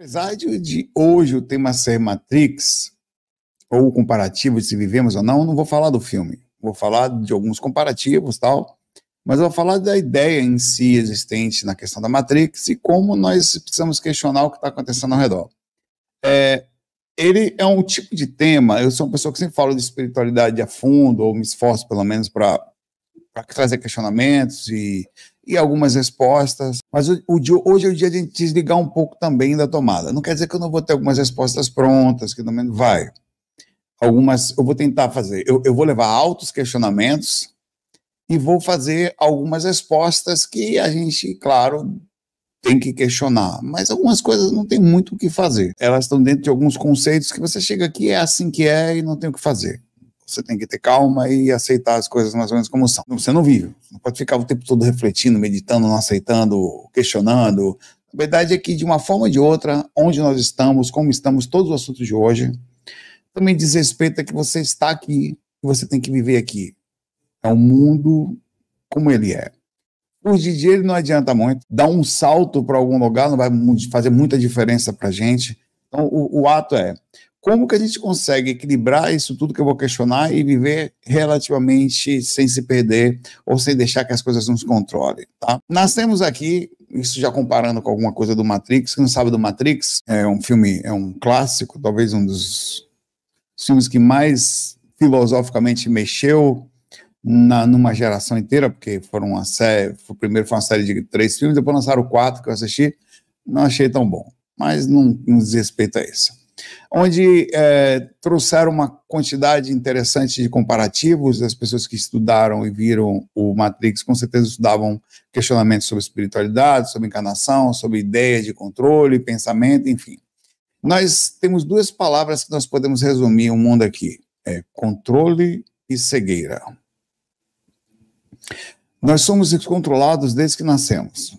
Apesar de, hoje o tema ser Matrix, ou o comparativo de se vivemos ou não, não vou falar do filme. Vou falar de alguns comparativos tal, mas vou falar da ideia em si existente na questão da Matrix e como nós precisamos questionar o que está acontecendo ao redor. É, ele é um tipo de tema, eu sou uma pessoa que sempre falo de espiritualidade a fundo, ou me esforço pelo menos para para trazer questionamentos e, e algumas respostas. Mas o, o, hoje é o dia de desligar um pouco também da tomada. Não quer dizer que eu não vou ter algumas respostas prontas, que também vai. Algumas eu vou tentar fazer. Eu, eu vou levar altos questionamentos e vou fazer algumas respostas que a gente, claro, tem que questionar. Mas algumas coisas não tem muito o que fazer. Elas estão dentro de alguns conceitos que você chega aqui, é assim que é e não tem o que fazer. Você tem que ter calma e aceitar as coisas mais ou menos como são. Você não vive. Você não pode ficar o tempo todo refletindo, meditando, não aceitando, questionando. A verdade é que, de uma forma ou de outra, onde nós estamos, como estamos, todos os assuntos de hoje, também diz respeito a que você está aqui e você tem que viver aqui. É o um mundo como ele é. O DJ não adianta muito. Dar um salto para algum lugar não vai fazer muita diferença para gente. Então, o, o ato é: como que a gente consegue equilibrar isso tudo que eu vou questionar e viver relativamente sem se perder ou sem deixar que as coisas nos controlem, tá? Nós temos aqui isso já comparando com alguma coisa do Matrix, quem não sabe do Matrix, é um filme, é um clássico, talvez um dos filmes que mais filosoficamente mexeu na, numa geração inteira, porque foram uma série, foi, primeiro foi uma série de três filmes, depois lançaram quatro que eu assisti, não achei tão bom, mas não, não desrespeita isso onde é, trouxeram uma quantidade interessante de comparativos das pessoas que estudaram e viram o Matrix, com certeza estudavam questionamentos sobre espiritualidade, sobre encarnação, sobre ideias de controle, pensamento, enfim. Nós temos duas palavras que nós podemos resumir o um mundo aqui: é controle e cegueira. Nós somos controlados desde que nascemos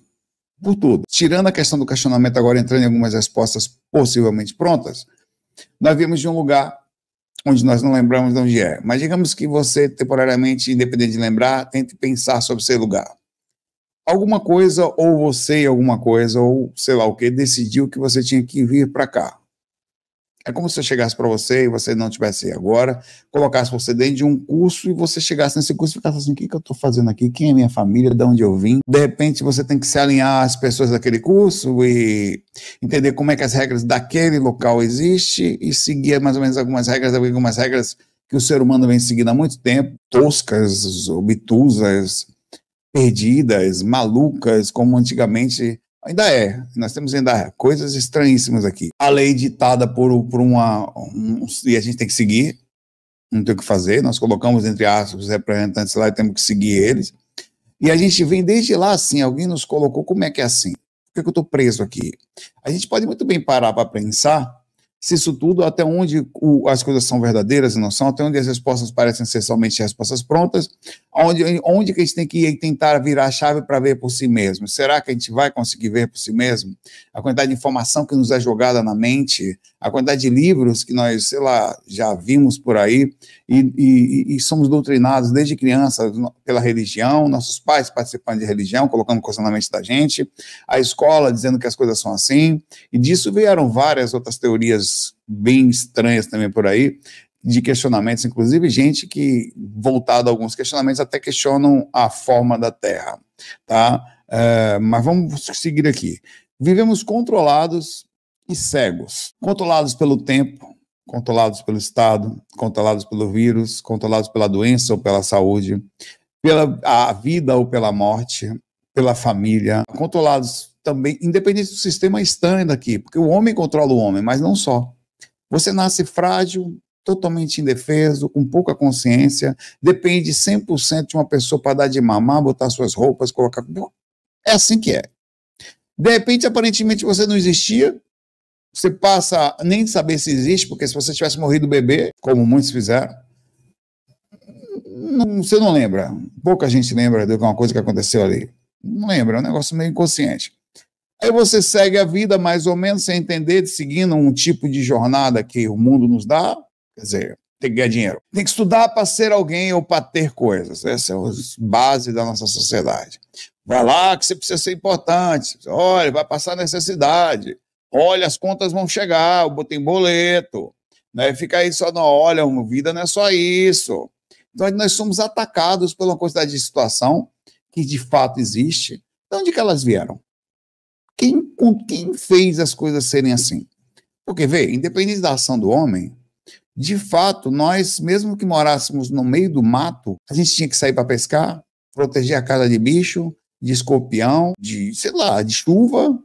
por tudo. Tirando a questão do questionamento, agora entrando em algumas respostas possivelmente prontas, nós vimos de um lugar onde nós não lembramos de onde é. Mas digamos que você, temporariamente, independente de lembrar, tente pensar sobre seu lugar. Alguma coisa, ou você alguma coisa, ou sei lá o que, decidiu que você tinha que vir para cá. É como se eu chegasse para você e você não tivesse aí agora, colocasse você dentro de um curso e você chegasse nesse curso e ficasse assim: o que, que eu estou fazendo aqui? Quem é minha família? De onde eu vim? De repente você tem que se alinhar às pessoas daquele curso e entender como é que as regras daquele local existem e seguir mais ou menos algumas regras, algumas regras que o ser humano vem seguindo há muito tempo toscas, obtusas, perdidas, malucas, como antigamente Ainda é. Nós temos ainda coisas estranhíssimas aqui. A lei ditada por, por uma. Um, e a gente tem que seguir. Não tem o que fazer. Nós colocamos, entre aspas, os representantes lá e temos que seguir eles. E a gente vem desde lá assim. Alguém nos colocou. Como é que é assim? Por que, que eu estou preso aqui? A gente pode muito bem parar para pensar se isso tudo, até onde o, as coisas são verdadeiras e não são, até onde as respostas parecem ser somente respostas prontas, Onde, onde que a gente tem que ir tentar virar a chave para ver por si mesmo? Será que a gente vai conseguir ver por si mesmo? A quantidade de informação que nos é jogada na mente, a quantidade de livros que nós, sei lá, já vimos por aí e, e, e somos doutrinados desde criança pela religião, nossos pais participando de religião, colocando coisa na mente da gente, a escola dizendo que as coisas são assim, e disso vieram várias outras teorias bem estranhas também por aí, de questionamentos, inclusive gente que, voltado a alguns questionamentos, até questionam a forma da Terra, tá? É, mas vamos seguir aqui. Vivemos controlados e cegos, controlados pelo tempo, controlados pelo Estado, controlados pelo vírus, controlados pela doença ou pela saúde, pela a vida ou pela morte, pela família, controlados também, independente do sistema estando aqui, porque o homem controla o homem, mas não só. Você nasce frágil, totalmente indefeso, com pouca consciência, depende 100% de uma pessoa para dar de mamar, botar suas roupas, colocar. É assim que é. De repente, aparentemente, você não existia, você passa nem saber se existe, porque se você tivesse morrido bebê, como muitos fizeram, não, você não lembra. Pouca gente lembra de alguma coisa que aconteceu ali. Não lembra, é um negócio meio inconsciente. Aí você segue a vida mais ou menos sem entender, seguindo um tipo de jornada que o mundo nos dá, Quer dizer, tem que ganhar dinheiro. Tem que estudar para ser alguém ou para ter coisas. Essa é a base da nossa sociedade. Vai lá que você precisa ser importante. Olha, vai passar necessidade. Olha, as contas vão chegar, tem boleto. Né? Fica aí só, não, olha, uma vida não é só isso. Então, nós somos atacados por uma quantidade de situação que de fato existe. De onde que elas vieram? Quem, quem fez as coisas serem assim? Porque, vê, independente da ação do homem, de fato, nós, mesmo que morássemos no meio do mato, a gente tinha que sair para pescar, proteger a casa de bicho, de escorpião, de, sei lá, de chuva.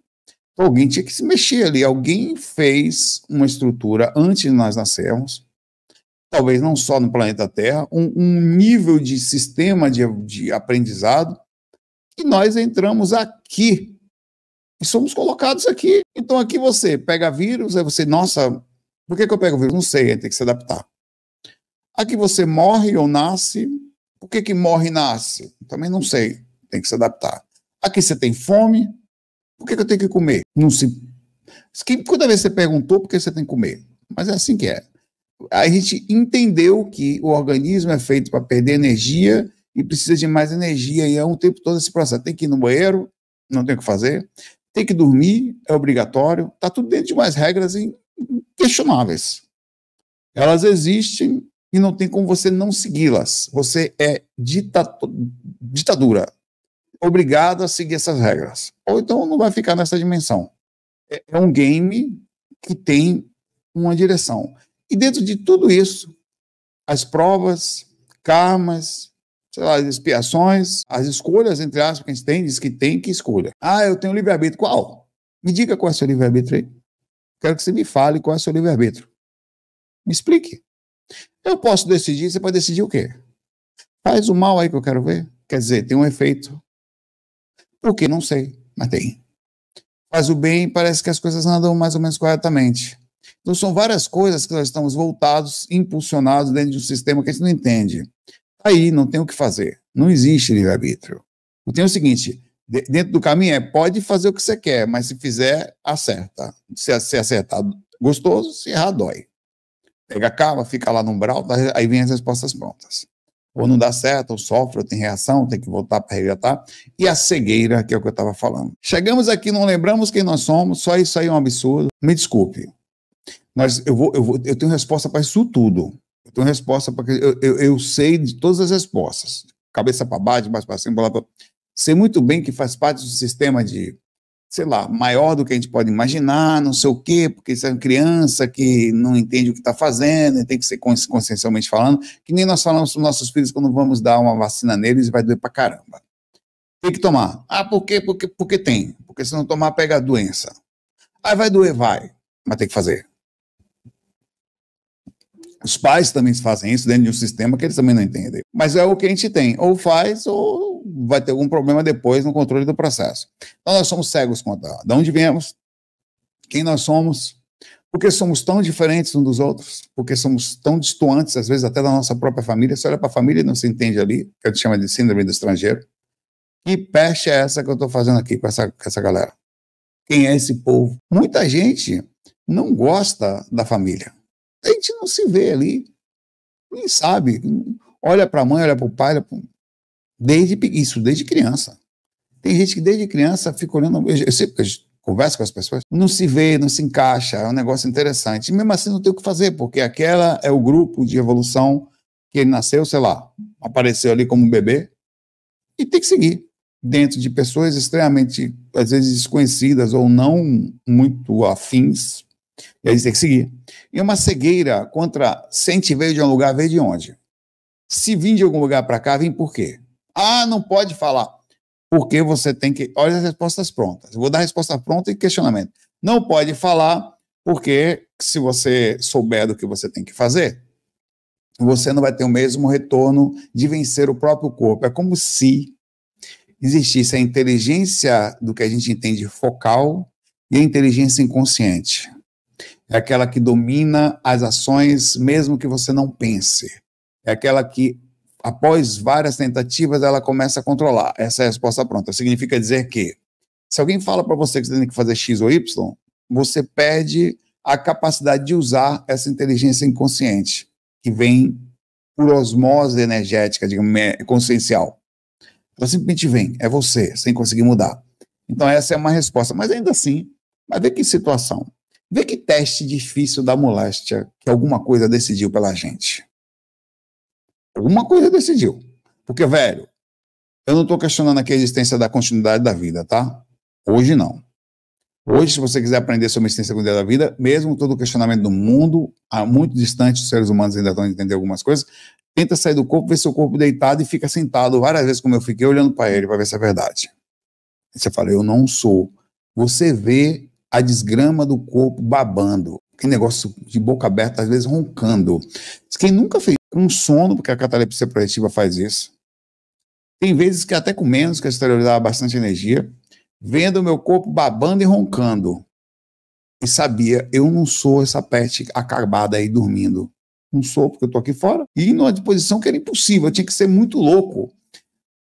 Alguém tinha que se mexer ali. Alguém fez uma estrutura antes de nós nascermos, talvez não só no planeta Terra, um, um nível de sistema de, de aprendizado que nós entramos aqui e somos colocados aqui. Então aqui você pega vírus, aí você, nossa, por que, que eu pego o vírus? Não sei, aí tem que se adaptar. aqui você morre ou nasce, por que, que morre e nasce? Também não sei, tem que se adaptar. aqui você tem fome, por que, que eu tenho que comer? Não se. Quanta vez você perguntou por que você tem que comer? Mas é assim que é. A gente entendeu que o organismo é feito para perder energia e precisa de mais energia, e é um tempo todo esse processo. Tem que ir no banheiro, não tem o que fazer, tem que dormir, é obrigatório, está tudo dentro de umas regras questionáveis. Elas existem e não tem como você não segui-las. Você é ditadura, obrigado a seguir essas regras. Ou então não vai ficar nessa dimensão. É, é um game que tem uma direção. E dentro de tudo isso, as provas, karmas, sei lá, as expiações, as escolhas, entre aspas, que a gente tem, diz que tem que escolha. Ah, eu tenho livre-arbítrio. Qual? Me diga qual é o seu livre-arbítrio aí. Quero que você me fale qual é o seu livre-arbítrio. Me explique. Eu posso decidir, você pode decidir o quê? Faz o mal aí que eu quero ver. Quer dizer, tem um efeito. Por que? Não sei, mas tem. Faz o bem, parece que as coisas andam mais ou menos corretamente. Então, são várias coisas que nós estamos voltados, impulsionados dentro de um sistema que a gente não entende. Tá aí, não tem o que fazer. Não existe livre-arbítrio. Então, tem é o seguinte: dentro do caminho é pode fazer o que você quer, mas se fizer, acerta. Se, se acertar gostoso, se errar, dói. Pega calma, fica lá no umbral, tá, aí vem as respostas prontas. Ou não dá certo, ou sofre, ou tem reação, tem que voltar para resgatar. E a cegueira, que é o que eu estava falando. Chegamos aqui, não lembramos quem nós somos, só isso aí é um absurdo. Me desculpe. mas eu, vou, eu, vou, eu tenho resposta para isso tudo. Eu tenho resposta para. Eu, eu, eu sei de todas as respostas. Cabeça para baixo, mais para cima, lá pra sei muito bem que faz parte do sistema de, sei lá, maior do que a gente pode imaginar, não sei o quê, porque isso é uma criança que não entende o que está fazendo, tem que ser consciencialmente falando, que nem nós falamos para nossos filhos quando vamos dar uma vacina neles e vai doer para caramba. Tem que tomar. Ah, por quê? Porque, porque tem. Porque se não tomar, pega a doença. Aí ah, vai doer, vai. Mas tem que fazer. Os pais também fazem isso dentro de um sistema que eles também não entendem. Mas é o que a gente tem. Ou faz, ou vai ter algum problema depois no controle do processo. Então, nós somos cegos quanto a de onde viemos, quem nós somos, por que somos tão diferentes uns dos outros, porque somos tão distantes, às vezes até da nossa própria família. Você olha para a família e não se entende ali, que a gente chama de síndrome do estrangeiro. Que peste é essa que eu estou fazendo aqui com essa, com essa galera? Quem é esse povo? Muita gente não gosta da família. A gente não se vê ali, nem sabe. Olha para a mãe, olha para o pai, olha pro... Desde isso, desde criança. Tem gente que desde criança fica olhando. Eu, eu sempre converso com as pessoas, não se vê, não se encaixa, é um negócio interessante. E mesmo assim não tem o que fazer, porque aquela é o grupo de evolução que ele nasceu, sei lá, apareceu ali como um bebê, e tem que seguir dentro de pessoas extremamente, às vezes, desconhecidas ou não muito afins, e aí tem que seguir. E uma cegueira contra, se a gente veio de um lugar, veio de onde? Se vim de algum lugar para cá, vim por quê? Ah, não pode falar. Porque você tem que. Olha as respostas prontas. Eu vou dar a resposta pronta e questionamento. Não pode falar, porque se você souber do que você tem que fazer, você não vai ter o mesmo retorno de vencer o próprio corpo. É como se existisse a inteligência do que a gente entende focal e a inteligência inconsciente. É aquela que domina as ações mesmo que você não pense. É aquela que Após várias tentativas, ela começa a controlar. Essa é a resposta pronta. Significa dizer que, se alguém fala para você que você tem que fazer X ou Y, você perde a capacidade de usar essa inteligência inconsciente, que vem por osmose energética, digamos, consciencial. Ela simplesmente vem, é você, sem conseguir mudar. Então, essa é uma resposta. Mas ainda assim, mas vê que situação. Vê que teste difícil da moléstia que alguma coisa decidiu pela gente. Alguma coisa decidiu. Porque, velho, eu não estou questionando aqui a existência da continuidade da vida, tá? Hoje não. Hoje, se você quiser aprender sobre a existência da vida, mesmo todo o questionamento do mundo, há muito distante, os seres humanos ainda estão a entender algumas coisas, tenta sair do corpo, ver seu corpo deitado e fica sentado várias vezes, como eu fiquei, olhando para ele para ver se é verdade. E você fala, eu não sou. Você vê a desgrama do corpo babando. Que negócio de boca aberta, às vezes roncando. Quem nunca fez com sono, porque a catalepsia progressiva faz isso. Tem vezes que até com menos, que a esteroide bastante energia, vendo o meu corpo babando e roncando. E sabia, eu não sou essa peste acabada aí dormindo. Não sou, porque eu tô aqui fora. E numa disposição que era impossível, eu tinha que ser muito louco.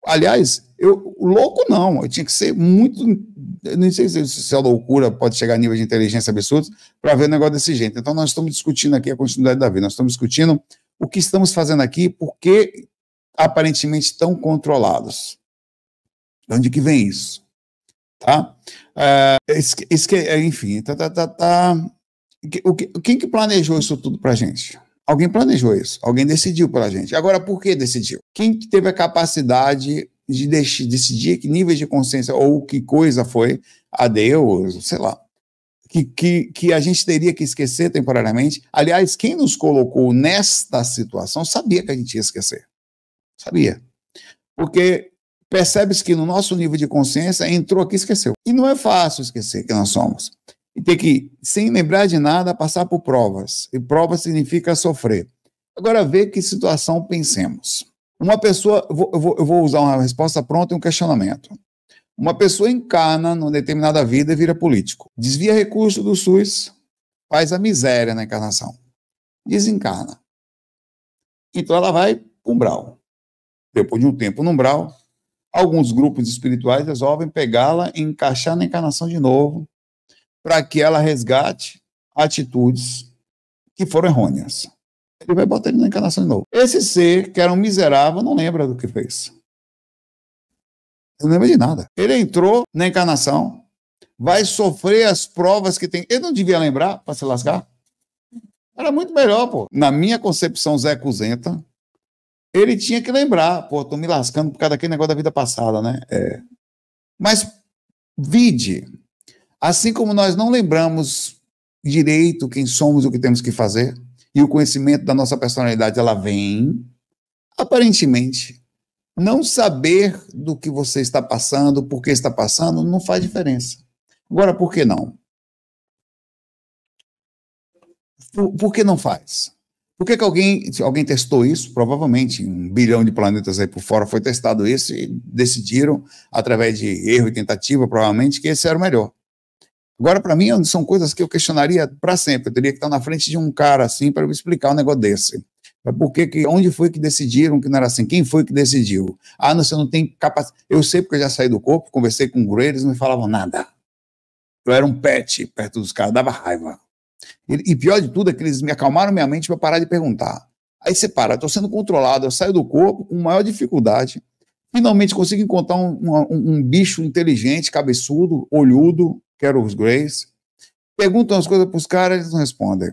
Aliás, eu louco não, eu tinha que ser muito. não sei se, se a é loucura pode chegar a nível de inteligência absurdos para ver um negócio desse jeito. Então, nós estamos discutindo aqui a continuidade da vida, nós estamos discutindo o que estamos fazendo aqui, por que aparentemente tão controlados. De onde que vem isso? Tá? Uh, é, isso, que, é, enfim, tá, tá, tá, tá. O que, quem que planejou isso tudo pra gente? Alguém planejou isso, alguém decidiu pela gente. Agora, por que decidiu? Quem que teve a capacidade de decidir que níveis de consciência ou que coisa foi a Deus, sei lá, que, que, que a gente teria que esquecer temporariamente. Aliás, quem nos colocou nesta situação sabia que a gente ia esquecer. Sabia. Porque percebe-se que no nosso nível de consciência entrou aqui e esqueceu. E não é fácil esquecer que nós somos. E ter que, sem lembrar de nada, passar por provas. E prova significa sofrer. Agora vê que situação pensemos. Uma pessoa, eu vou, eu vou usar uma resposta pronta e um questionamento. Uma pessoa encarna numa determinada vida e vira político. Desvia recursos do SUS, faz a miséria na encarnação. Desencarna. Então ela vai para o umbral. Depois de um tempo no umbral, alguns grupos espirituais resolvem pegá-la e encaixar na encarnação de novo, para que ela resgate atitudes que foram errôneas. Ele vai botar ele na encarnação de novo. Esse ser, que era um miserável, não lembra do que fez. Ele não lembra de nada. Ele entrou na encarnação, vai sofrer as provas que tem. Ele não devia lembrar para se lascar? Era muito melhor, pô. Na minha concepção Zé Cusenta ele tinha que lembrar, pô, tô me lascando por causa daquele negócio da vida passada, né? É. Mas vide, assim como nós não lembramos direito quem somos, o que temos que fazer, e o conhecimento da nossa personalidade ela vem, aparentemente não saber do que você está passando, por que está passando, não faz diferença. Agora, por que não? Por, por que não faz? Por que, que alguém, alguém testou isso? Provavelmente, um bilhão de planetas aí por fora foi testado isso e decidiram, através de erro e tentativa, provavelmente, que esse era o melhor. Agora, para mim, são coisas que eu questionaria para sempre. Eu teria que estar na frente de um cara assim para me explicar um negócio desse. Mas por que, que, onde foi que decidiram que não era assim? Quem foi que decidiu? Ah, não, você não tem capacidade. Eu sei porque eu já saí do corpo, conversei com o eles não me falavam nada. Eu era um pet perto dos caras, dava raiva. E, e, pior de tudo é que eles me acalmaram minha mente para parar de perguntar. Aí você para, estou sendo controlado, eu saio do corpo com maior dificuldade. Finalmente consigo encontrar um, um, um bicho inteligente, cabeçudo, olhudo, que era os Greys. Perguntam as coisas para os caras, eles não respondem.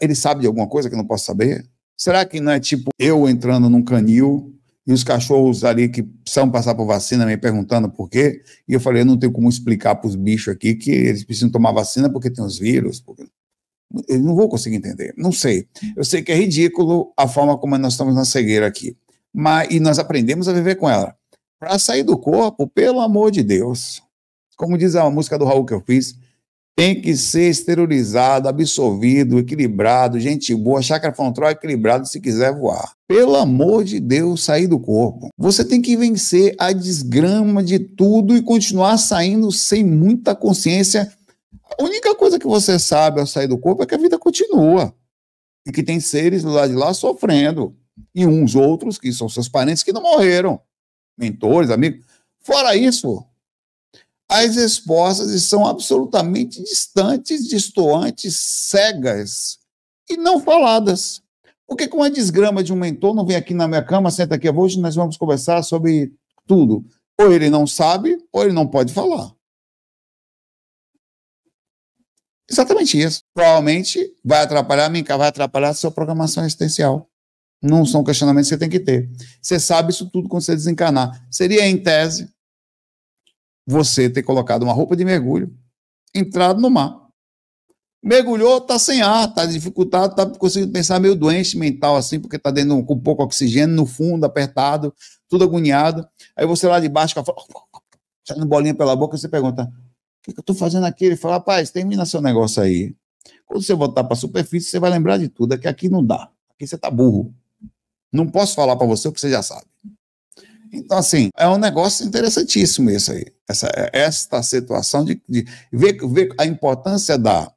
Ele sabe de alguma coisa que eu não posso saber? Será que não é tipo eu entrando num canil e os cachorros ali que precisam passar por vacina me perguntando por quê? E eu falei, eu não tenho como explicar para os bichos aqui que eles precisam tomar vacina porque tem os vírus. Porque... Eu não vou conseguir entender, não sei. Eu sei que é ridículo a forma como nós estamos na cegueira aqui. Mas, e nós aprendemos a viver com ela. Para sair do corpo, pelo amor de Deus. Como diz a música do Raul que eu fiz, tem que ser esterilizado, absorvido, equilibrado, gente boa, chácara frontal equilibrado se quiser voar. Pelo amor de Deus, sair do corpo. Você tem que vencer a desgrama de tudo e continuar saindo sem muita consciência. A única coisa que você sabe ao sair do corpo é que a vida continua e que tem seres lá de lá sofrendo e uns outros que são seus parentes que não morreram, mentores, amigos. Fora isso, as respostas são absolutamente distantes, distoantes, cegas e não faladas. Por que uma desgrama de um mentor não vem aqui na minha cama, senta aqui, hoje nós vamos conversar sobre tudo? Ou ele não sabe, ou ele não pode falar. Exatamente isso. Provavelmente vai atrapalhar, vai atrapalhar a sua programação existencial. Não são questionamentos que você tem que ter. Você sabe isso tudo quando você desencarnar. Seria, em tese, você ter colocado uma roupa de mergulho, entrado no mar. Mergulhou, está sem ar, está dificultado, está conseguindo pensar meio doente mental, assim, porque está dentro com pouco oxigênio, no fundo, apertado, tudo agoniado. Aí você lá de baixo, saindo bolinha pela boca, você pergunta: o que, eu estou fazendo aqui? Ele fala: rapaz, termina seu negócio aí. Quando você voltar para a superfície, você vai lembrar de tudo, é que aqui não dá. Aqui você está burro. Não posso falar para você o que você já sabe. Então, assim, é um negócio interessantíssimo isso aí. Essa, esta situação de, de ver, ver a importância da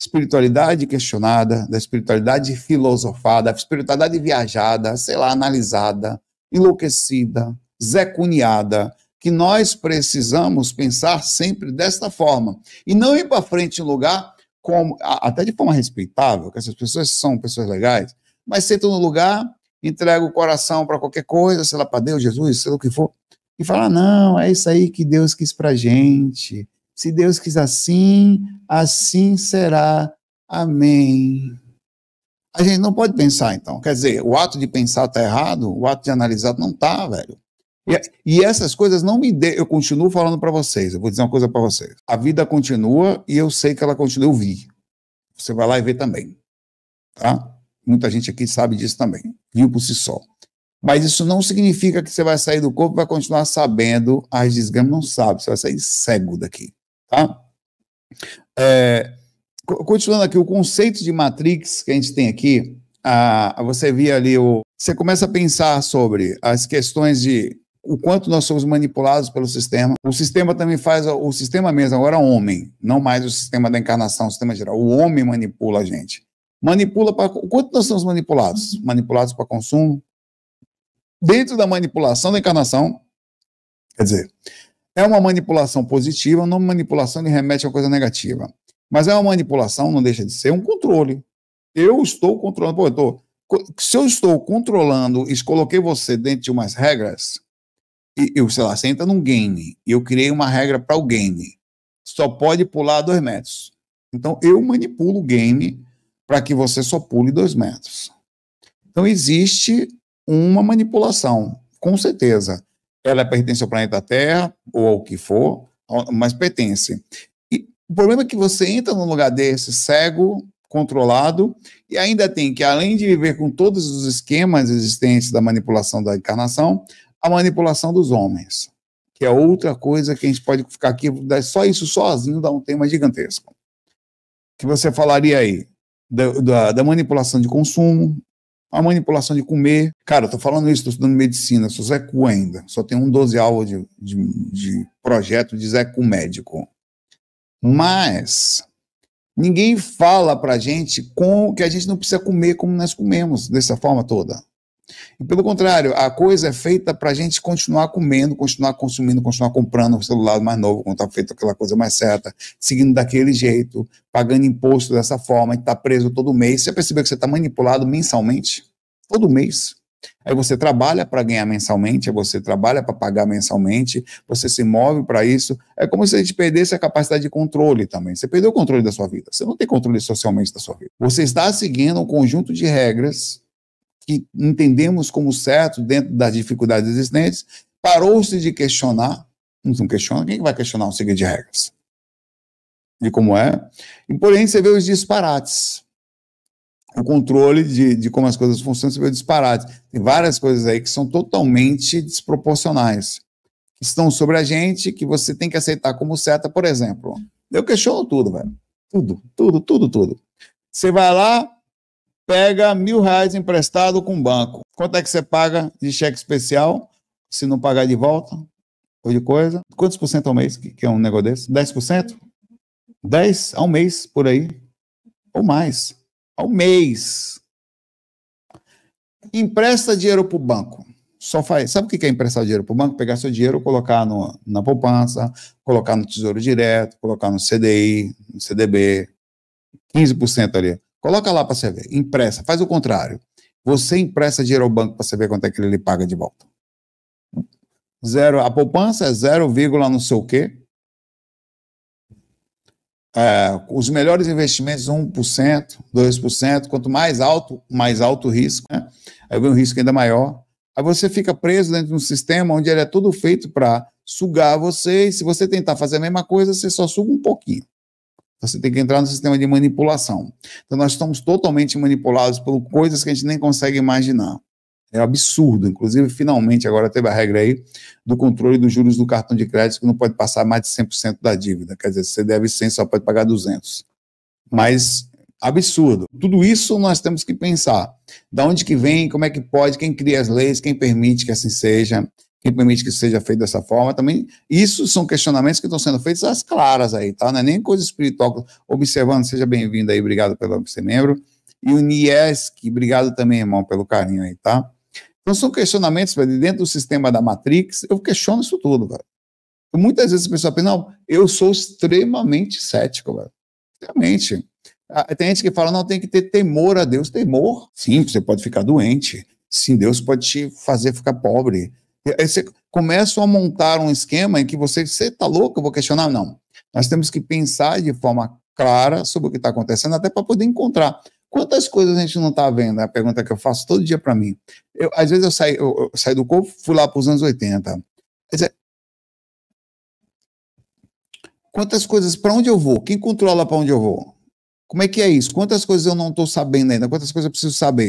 espiritualidade questionada, da espiritualidade filosofada, da espiritualidade viajada, sei lá, analisada, enlouquecida, zecuniada, que nós precisamos pensar sempre desta forma e não ir para frente em lugar como até de forma respeitável, que essas pessoas são pessoas legais, mas sentam no lugar entrega o coração para qualquer coisa, sei lá, para Deus, Jesus, sei lá o que for, e fala: ah, não, é isso aí que Deus quis para gente. Se Deus quis assim, assim será. Amém. A gente não pode pensar, então. Quer dizer, o ato de pensar está errado, o ato de analisar não está, velho. E, e, essas coisas não me dê. Eu continuo falando para vocês, eu vou dizer uma coisa para vocês. A vida continua e eu sei que ela continua. Eu vi. Você vai lá e vê também. Tá? Muita gente aqui sabe disso também, viu por si só. Mas isso não significa que você vai sair do corpo e vai continuar sabendo as desgramas. Não sabe, você vai sair cego daqui, tá? É, continuando aqui, o conceito de Matrix que a gente tem aqui, a, a você via ali o... Você começa a pensar sobre as questões de o quanto nós somos manipulados pelo sistema. O sistema também faz, o sistema mesmo, agora homem, não mais o sistema da encarnação, o sistema geral. O homem manipula a gente. Manipula para. Quanto nós somos manipulados? Uhum. Manipulados para consumo. Dentro da manipulação da encarnação, quer dizer, é uma manipulação positiva, não é manipulação que remete a coisa negativa. Mas é uma manipulação, não deixa de ser, um controle. Eu estou controlando. Pô, eu tô, se eu estou controlando e coloquei você dentro de umas regras, e, eu, sei lá, você entra num game, e eu criei uma regra para o game. Só pode pular dois metros. Então eu manipulo o game para que você só pule dois metros. Então existe uma manipulação, com certeza. Ela pertence ao planeta Terra, ou ao que for, mas pertence. E o problema é que você entra num lugar desse cego, controlado, e ainda tem que, além de viver com todos os esquemas existentes da manipulação da encarnação, a manipulação dos homens, que é outra coisa que a gente pode ficar aqui, só isso sozinho dá um tema gigantesco. Que você falaria aí? da, da, da manipulação de consumo, a manipulação de comer. Cara, eu tô falando isso, tô estudando medicina, sou Zé Cu ainda. Só tenho um 12 aula de, de, de, projeto de Zé Cu médico. Mas ninguém fala pra gente com que a gente não precisa comer como nós comemos, dessa forma toda. E pelo contrário, a coisa é feita para a gente continuar comendo, continuar consumindo, continuar comprando um celular mais novo, quando está feito aquela coisa mais certa, seguindo daquele jeito, pagando imposto dessa forma, e está preso todo mês. Você percebeu que você está manipulado mensalmente? Todo mês. Aí você trabalha para ganhar mensalmente, aí você trabalha para pagar mensalmente, você se move para isso. É como se a gente perdesse a capacidade de controle também. Você perdeu o controle da sua vida. Você não tem controle socialmente da sua vida. Você está seguindo um conjunto de regras que entendemos como certo dentro das dificuldades existentes, parou-se de questionar, não questiona, quem vai questionar um seguinte de regras? De como é. E, porém, você vê os disparates. O controle de, de como as coisas funcionam, você vê os disparates. Tem várias coisas aí que são totalmente desproporcionais. Que estão sobre a gente, que você tem que aceitar como certa, por exemplo. Eu questiono tudo, velho. Tudo, tudo, tudo, tudo. Você vai lá, pega mil reais emprestado com o banco. Quanto é que você paga de cheque especial? Se não pagar de volta, ou de coisa. Quantos por cento ao mês que, que é um negócio desse? 10%? 10 ao mês, por aí. Ou mais. Ao mês. Empresta dinheiro para o banco. Só faz. Sabe o que é emprestar dinheiro para o banco? Pegar seu dinheiro, colocar no, na poupança, colocar no Tesouro Direto, colocar no CDI, no CDB, 15% ali. Coloca lá para você ver. Impressa. Faz o contrário. Você empresta dinheiro ao banco para saber quanto é que ele lhe paga de volta. Zero, a poupança é zero vírgula não sei o quê. É, os melhores investimentos, 1%, 2%, quanto mais alto, mais alto o risco. Né? Aí vem um risco ainda maior. Aí você fica preso dentro de um sistema onde ele é tudo feito para sugar você, e se você tentar fazer a mesma coisa, você só suga um pouquinho. Então, você tem que entrar no sistema de manipulação. Então, nós estamos totalmente manipulados por coisas que a gente nem consegue imaginar. É absurdo. Inclusive, finalmente, agora teve a regra aí do controle dos juros do cartão de crédito, que não pode passar mais de 100% da dívida. Quer dizer, você deve 100, só pode pagar 200. Mas, absurdo. Tudo isso nós temos que pensar. Da onde que vem, como é que pode, quem cria as leis, quem permite que assim seja que permite que seja feito dessa forma também. Isso são questionamentos que estão sendo feitos às claras aí, tá? Não é nem coisa espiritual. Observando, seja bem-vindo aí, obrigado pelo ser membro. E o Nieski, obrigado também, irmão, pelo carinho aí, tá? Então são questionamentos, velho, dentro do sistema da Matrix, eu questiono isso tudo, velho. Então, muitas vezes a pessoa pensa, não, eu sou extremamente cético, velho. Extremamente. Ah, tem gente que fala, não, tem que ter temor a Deus. Temor? Sim, você pode ficar doente. Sim, Deus pode te fazer ficar pobre. Aí você começa a montar um esquema em que você, você está louco, eu vou questionar? Não. Nós temos que pensar de forma clara sobre o que está acontecendo, até para poder encontrar. Quantas coisas a gente não está vendo? É a pergunta que eu faço todo dia para mim. Eu, às vezes eu saio eu, eu do corpo, fui lá para os anos 80. Dizer, quantas coisas, para onde eu vou? Quem controla para onde eu vou? Como é que é isso? Quantas coisas eu não estou sabendo ainda? Quantas coisas eu preciso saber?